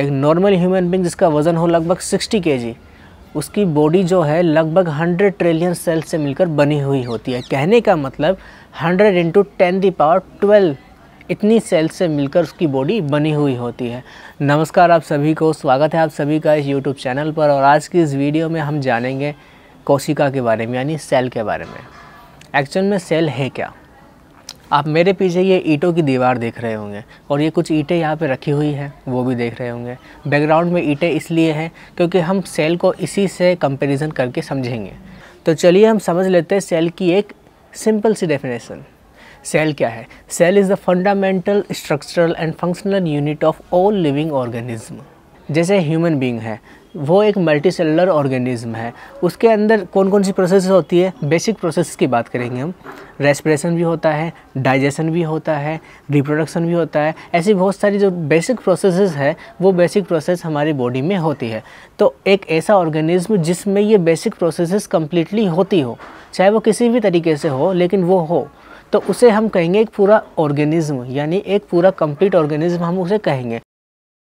एक normal human being जिसका वज़न हो लगभग सिक्सटी के उसकी बॉडी जो है लगभग हंड्रेड ट्रिलियन सेल से मिलकर बनी हुई होती है कहने का मतलब hundred into ten the power twelve इतनी सेल से मिलकर उसकी बॉडी बनी हुई होती है नमस्कार आप सभी को स्वागत है आप सभी का इस यूट्यूब चैनल पर और आज की इस वीडियो में हम जानेंगे कोशिका के बारे में यानी सेल के बारे में एक्चुअल में सेल है क्या आप मेरे पीछे ये ईंटों की दीवार देख रहे होंगे और ये कुछ ईंटें यहाँ पे रखी हुई हैं वो भी देख रहे होंगे बैकग्राउंड में ईंटें इसलिए हैं क्योंकि हम सेल को इसी से कंपैरिजन करके समझेंगे तो चलिए हम समझ लेते हैं सेल की एक सिंपल सी डेफिनेशन सेल क्या है cell is the fundamental structural and functional unit of all living organism जैसे ह्यूमन बींग है वो एक मल्टी सेलुलर ऑर्गेनिज्म है उसके अंदर कौन कौन सी प्रोसेस होती है बेसिक प्रोसेस की बात करेंगे हम रेस्पिरेशन भी होता है डाइजेशन भी होता है रिप्रोडक्शन भी होता है ऐसी बहुत सारी जो बेसिक प्रोसेसेस है वो बेसिक प्रोसेस हमारी बॉडी में होती है तो एक ऐसा ऑर्गेनिज्म जिसमें ये बेसिक प्रोसेसेस कम्प्लीटली होती हो चाहे वो किसी भी तरीके से हो लेकिन वो हो तो उसे हम कहेंगे एक पूरा ऑर्गेनिज्म यानी एक पूरा कंप्लीट ऑर्गेनिज्म हम उसे कहेंगे